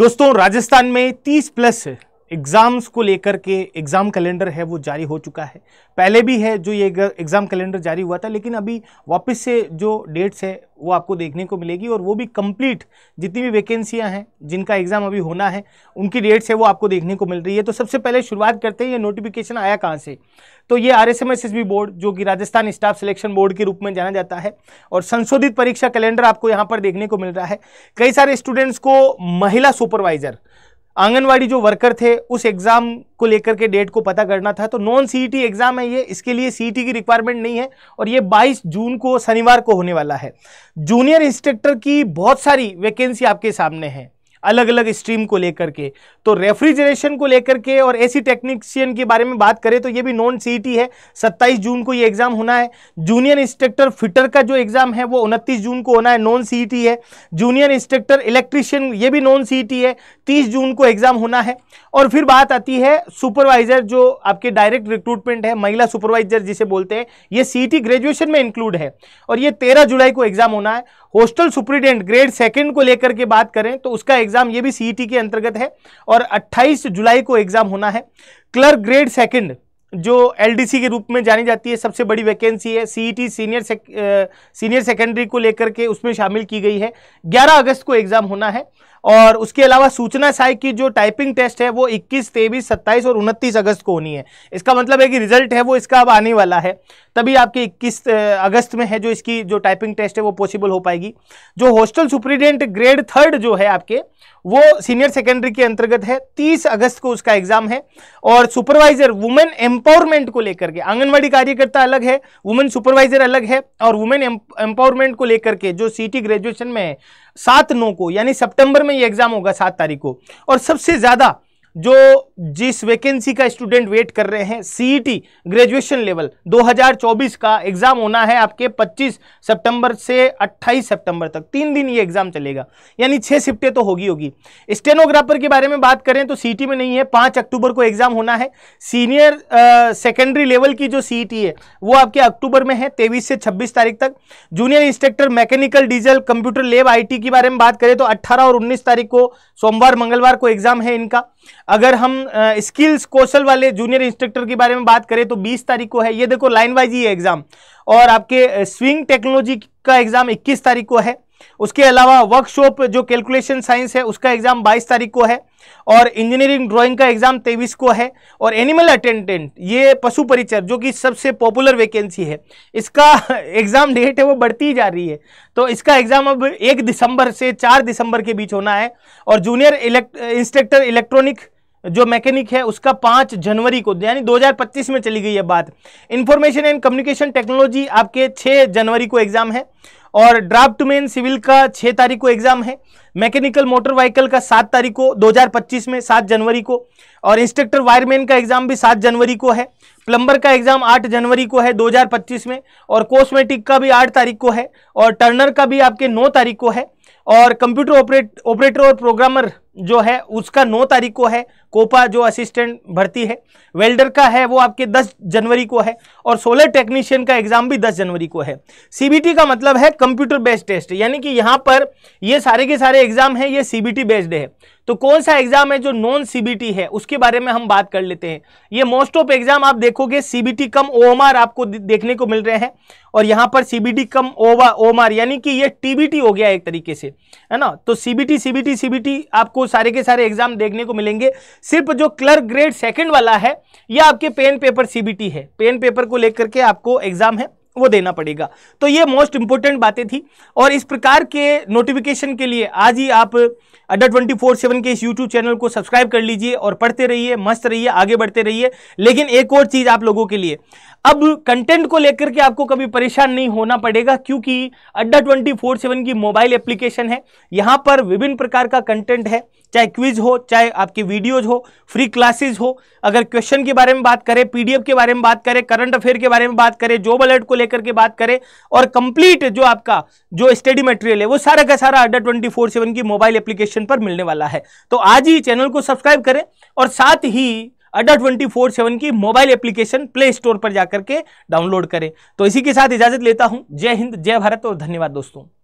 दोस्तों राजस्थान में 30 plus exams को लेकर के एग्ज़ाम कैलेंडर है वो जारी हो चुका है पहले भी है जो ये एग्ज़ाम कैलेंडर जारी हुआ था लेकिन अभी वापस से जो डेट्स है वो आपको देखने को मिलेगी और वो भी कंप्लीट जितनी भी वैकेंसियां हैं जिनका एग्ज़ाम अभी होना है उनकी डेट्स है वो आपको देखने को मिल रही है तो सबसे पहले शुरुआत करते हैं ये नोटिफिकेशन आया कहाँ से तो ये आर एस बोर्ड जो कि राजस्थान स्टाफ सिलेक्शन बोर्ड के रूप में जाना जाता है और संशोधित परीक्षा कैलेंडर आपको यहाँ पर देखने को मिल रहा है कई सारे स्टूडेंट्स को महिला सुपरवाइज़र आंगनवाड़ी जो वर्कर थे उस एग्ज़ाम को लेकर के डेट को पता करना था तो नॉन सीईटी एग्ज़ाम है ये इसके लिए सीईटी e की रिक्वायरमेंट नहीं है और ये 22 जून को शनिवार को होने वाला है जूनियर इंस्ट्रक्टर की बहुत सारी वैकेंसी आपके सामने हैं अलग अलग स्ट्रीम को लेकर के तो रेफ्रिजरेशन को लेकर के और एसी टेक्नीशियन के बारे में बात करें तो ये भी नॉन सीईटी e है 27 जून को ये एग्ज़ाम होना है जूनियर इंस्ट्रक्टर फिटर का जो एग्ज़ाम है वो 29 जून को होना है नॉन सीईटी e है जूनियर इंस्ट्रक्टर इलेक्ट्रीशियन ये भी नॉन सीईटी है तीस जून को एग्जाम होना है और फिर बात आती है सुपरवाइजर जो आपके डायरेक्ट रिक्रूटमेंट है महिला सुपरवाइजर जिसे बोलते हैं ये सी e ग्रेजुएशन में इंक्लूड है और ये तेरह जुलाई को एग्जाम होना है हॉस्टल सुप्रीडेंट ग्रेड सेकंड को लेकर के बात करें तो उसका एग्जाम ये भी सीईटी e के अंतर्गत है और 28 जुलाई को एग्जाम होना है क्लर्क ग्रेड सेकंड जो एलडीसी के रूप में जानी जाती है सबसे बड़ी वैकेंसी है सीईटी सीनियर सेक, आ, सीनियर सेकेंडरी को लेकर के उसमें शामिल की गई है 11 अगस्त को एग्ज़ाम होना है और उसके अलावा सूचना सहायक की जो टाइपिंग टेस्ट है वो 21, तेईस 27 और 29 अगस्त को होनी है इसका मतलब है कि रिजल्ट है वो इसका अब आने वाला है तभी आपके 21 अगस्त में है जो इसकी जो टाइपिंग टेस्ट है वो पॉसिबल हो पाएगी जो हॉस्टल सुप्रीडेंट ग्रेड थर्ड जो है आपके वो सीनियर सेकेंडरी के अंतर्गत है 30 अगस्त को उसका एग्जाम है और सुपरवाइजर वुमेन एम्पावरमेंट को लेकर के आंगनवाड़ी कार्यकर्ता अलग है वुमेन सुपरवाइजर अलग है और वुमेन एम्पावरमेंट को लेकर के जो सीटी ग्रेजुएशन में है सात नौ को यानी सितंबर में ये एग्जाम होगा सात तारीख को और सबसे ज्यादा जो जिस वैकेंसी का स्टूडेंट वेट कर रहे हैं सीई ग्रेजुएशन लेवल 2024 का एग्ज़ाम होना है आपके 25 सितंबर से 28 सितंबर तक तीन दिन ये एग्ज़ाम चलेगा यानी छः शिफ्टें तो होगी होगी स्टेनोग्राफर के बारे में बात करें तो सीई e में नहीं है पाँच अक्टूबर को एग्ज़ाम होना है सीनियर सेकेंडरी लेवल की जो सीईटी e है वो आपके अक्टूबर में है तेईस से छब्बीस तारीख तक junior instructor mechanical diesel computer lab आई के बारे में बात करें तो अट्ठारह और उन्नीस तारीख को सोमवार मंगलवार को एग्ज़ाम है इनका अगर हम स्किल्स कौशल वाले जूनियर इंस्ट्रक्टर के बारे में बात करें तो 20 तारीख को है ये देखो लाइन वाइज ही एग्जाम और आपके स्विंग टेक्नोलॉजी का एग्जाम 21 तारीख को है उसके अलावा वर्कशॉप जो कैलकुलेशन साइंस है उसका एग्जाम 22 तारीख को है और इंजीनियरिंग ड्राइंग का एग्जाम 23 को है और एनिमल अटेंडेंट ये पशु परिचर जो कि सबसे पॉपुलर वैकेंसी है इसका एग्जाम डेट है वो बढ़ती ही जा रही है तो इसका एग्जाम अब एक दिसंबर से चार दिसंबर के बीच होना है और जूनियर इंस्ट्रक्टर इलेक्ट्रॉनिक जो मैकेनिक है उसका पाँच जनवरी को यानी 2025 में चली गई है बात इंफॉर्मेशन एंड कम्युनिकेशन टेक्नोलॉजी आपके 6 जनवरी को एग्जाम है और ड्राफ्ट मेन सिविल का 6 तारीख को एग्जाम है मैकेनिकल मोटर व्हीकल का 7 तारीख को 2025 में 7 जनवरी को और इंस्ट्रक्टर वायरमैन का एग्जाम भी 7 जनवरी को है प्लम्बर का एग्जाम 8 जनवरी को है 2025 में और कॉस्मेटिक का भी 8 तारीख को है और टर्नर का भी आपके 9 तारीख को है और कंप्यूटर ऑपरेट ऑपरेटर और प्रोग्रामर जो है उसका नौ तारीख को है कोपा जो असिस्टेंट भर्ती है वेल्डर का है वो आपके 10 जनवरी को है और सोलर टेक्नीशियन का एग्जाम भी 10 जनवरी को है सीबीटी का मतलब है कंप्यूटर बेस्ड टेस्ट यानी कि यहाँ पर ये सारे के सारे एग्जाम हैं ये सीबीटी बेस्ड है तो कौन सा एग्जाम है जो नॉन सीबीटी है उसके बारे में हम बात कर लेते हैं ये मोस्ट ऑफ एग्जाम आप देखोगे सीबीटी कम ओएमआर आपको देखने को मिल रहे हैं और यहां पर सीबीटी कम ओवा ओएमआर यानी कि ये टीबीटी हो गया एक तरीके से है ना तो सीबीटी सीबीटी सीबीटी आपको सारे के सारे एग्जाम देखने को मिलेंगे सिर्फ जो क्लर्क ग्रेड सेकेंड वाला है यह आपके पेन पेपर सीबीटी है पेन पेपर को लेकर के आपको एग्जाम है वो देना पड़ेगा तो ये मोस्ट इंपॉर्टेंट बातें थी और इस प्रकार के नोटिफिकेशन के लिए आज ही आप अड्डा ट्वेंटी फोर सेवन के इस यूट्यूब चैनल को सब्सक्राइब कर लीजिए और पढ़ते रहिए मस्त रहिए आगे बढ़ते रहिए लेकिन एक और चीज़ आप लोगों के लिए अब कंटेंट को लेकर के आपको कभी परेशान नहीं होना पड़ेगा क्योंकि अड्डा ट्वेंटी फोर सेवन की मोबाइल एप्लीकेशन है यहां पर विभिन्न प्रकार का कंटेंट है चाहे क्विज हो चाहे आपकी वीडियोज हो फ्री क्लासेज हो अगर क्वेश्चन के बारे में बात करें पीडीएफ के बारे में बात करें करंट अफेयर के बारे में बात करें जॉब अलर्ट को लेकर के बात करें और कंप्लीट जो आपका जो स्टडी मटेरियल है वो सारा का सारा अड्डा ट्वेंटी फोर सेवन की मोबाइल एप्लीकेशन पर मिलने वाला है तो आज ही चैनल को सब्सक्राइब करें और साथ ही अड्डा ट्वेंटी फोर सेवन की मोबाइल एप्लीकेशन प्ले स्टोर पर जाकर के डाउनलोड करें तो इसी के साथ इजाजत लेता हूं जय हिंद जय भारत और धन्यवाद दोस्तों